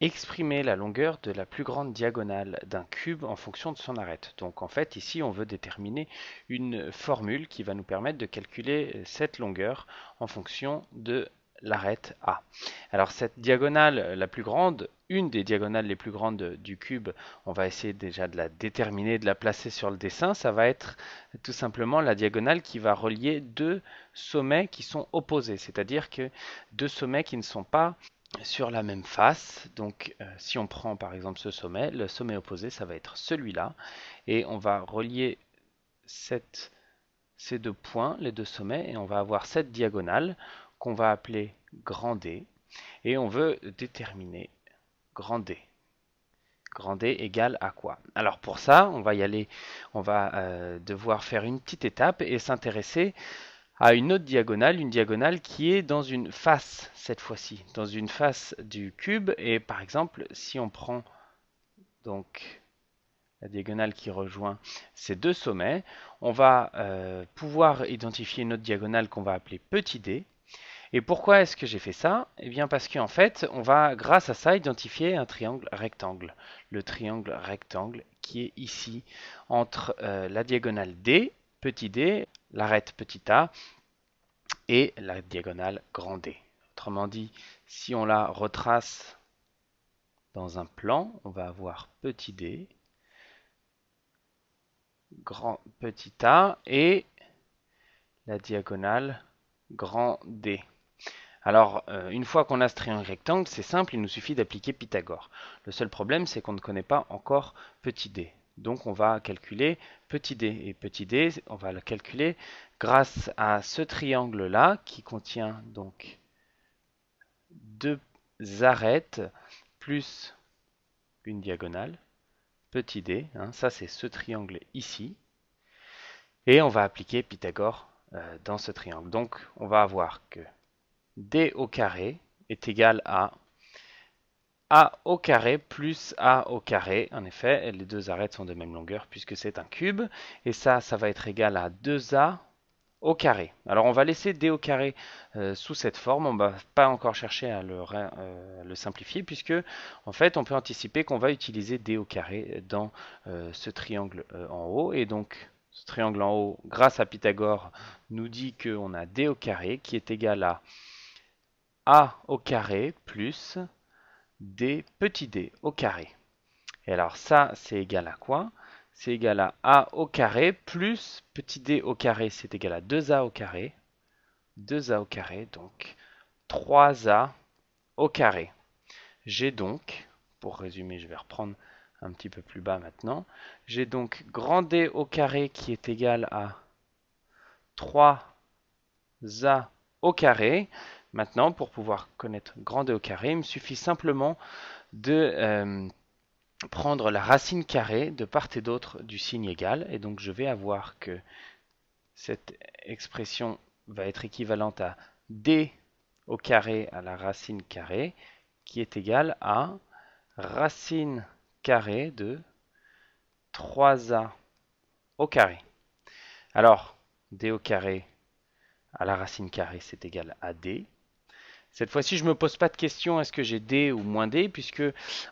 exprimer la longueur de la plus grande diagonale d'un cube en fonction de son arête. Donc en fait ici on veut déterminer une formule qui va nous permettre de calculer euh, cette longueur en fonction de l'arête A. Alors cette diagonale euh, la plus grande, une des diagonales les plus grandes du cube, on va essayer déjà de la déterminer, de la placer sur le dessin, ça va être euh, tout simplement la diagonale qui va relier deux sommets qui sont opposés, c'est-à-dire que deux sommets qui ne sont pas sur la même face. Donc euh, si on prend par exemple ce sommet, le sommet opposé, ça va être celui-là. Et on va relier cette, ces deux points, les deux sommets, et on va avoir cette diagonale qu'on va appeler grand D. Et on veut déterminer grand D. Grand D égale à quoi Alors pour ça, on va y aller, on va euh, devoir faire une petite étape et s'intéresser à une autre diagonale, une diagonale qui est dans une face cette fois-ci, dans une face du cube. Et par exemple, si on prend donc la diagonale qui rejoint ces deux sommets, on va euh, pouvoir identifier une autre diagonale qu'on va appeler petit d. Et pourquoi est-ce que j'ai fait ça Eh bien parce qu'en fait, on va grâce à ça identifier un triangle rectangle. Le triangle rectangle qui est ici entre euh, la diagonale d, petit d, l'arête petit a et la diagonale grand D. Autrement dit, si on la retrace dans un plan, on va avoir petit d, grand petit a et la diagonale grand D. Alors, euh, une fois qu'on a ce triangle rectangle, c'est simple, il nous suffit d'appliquer Pythagore. Le seul problème, c'est qu'on ne connaît pas encore petit d. Donc on va calculer petit d. Et petit d, on va le calculer grâce à ce triangle-là qui contient donc deux arêtes plus une diagonale. Petit d, hein. ça c'est ce triangle ici. Et on va appliquer Pythagore euh, dans ce triangle. Donc on va avoir que d au carré est égal à a au carré plus a au carré. En effet, les deux arêtes sont de même longueur puisque c'est un cube. Et ça, ça va être égal à 2a au carré. Alors on va laisser d au carré euh, sous cette forme, on ne va pas encore chercher à euh, le, simplifier puisque en fait on peut anticiper qu'on va utiliser d au carré dans euh, ce triangle en haut et donc ce triangle en haut grâce à Pythagore nous dit qu'on a d au carré qui est égal à a au carré plus d petit d au carré. Et alors ça, c'est égal à quoi C'est égal à a au carré plus petit d au carré, c'est égal à 2a au carré. 2a au carré, donc 3a au carré. J'ai donc, pour résumer, je vais reprendre un petit peu plus bas maintenant, j'ai donc grand D au carré qui est égal à 3a au carré, Maintenant, pour pouvoir connaître grand D au carré, il me suffit simplement de euh, prendre la racine carrée de part et d'autre du signe égal. Et donc, je vais avoir que cette expression va être équivalente à d au carré à la racine carrée, qui est égale à racine carrée de 3a au carré. Alors, d au carré à la racine carrée, c'est égal à d. Cette fois-ci, je ne me pose pas de question est-ce que j'ai D ou moins D, puisque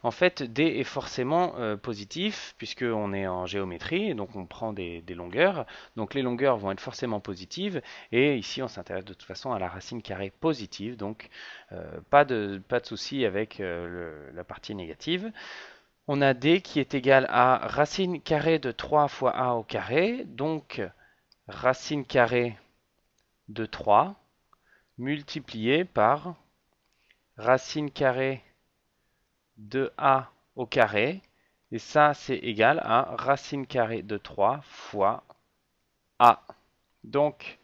en fait D est forcément euh, positif, positif, puisqu'on est en géométrie, donc on prend des, longueurs. Donc les longueurs vont être forcément positives, et ici on s'intéresse de toute façon à la racine carrée positive, donc euh, pas de, pas souci avec euh, la partie négative. On a D qui est égal à racine carrée de 3 fois A au carré, donc racine carrée de 3 multiplié par racine carrée de a au carré. Et ça, c'est égal à racine carrée de 3 fois a. Donc,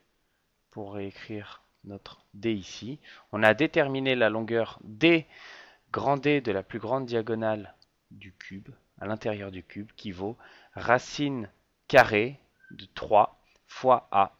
pour réécrire notre d ici, on a déterminé la longueur d grand d de la plus grande diagonale du cube, à l'intérieur du cube, qui vaut racine carrée de 3 fois a.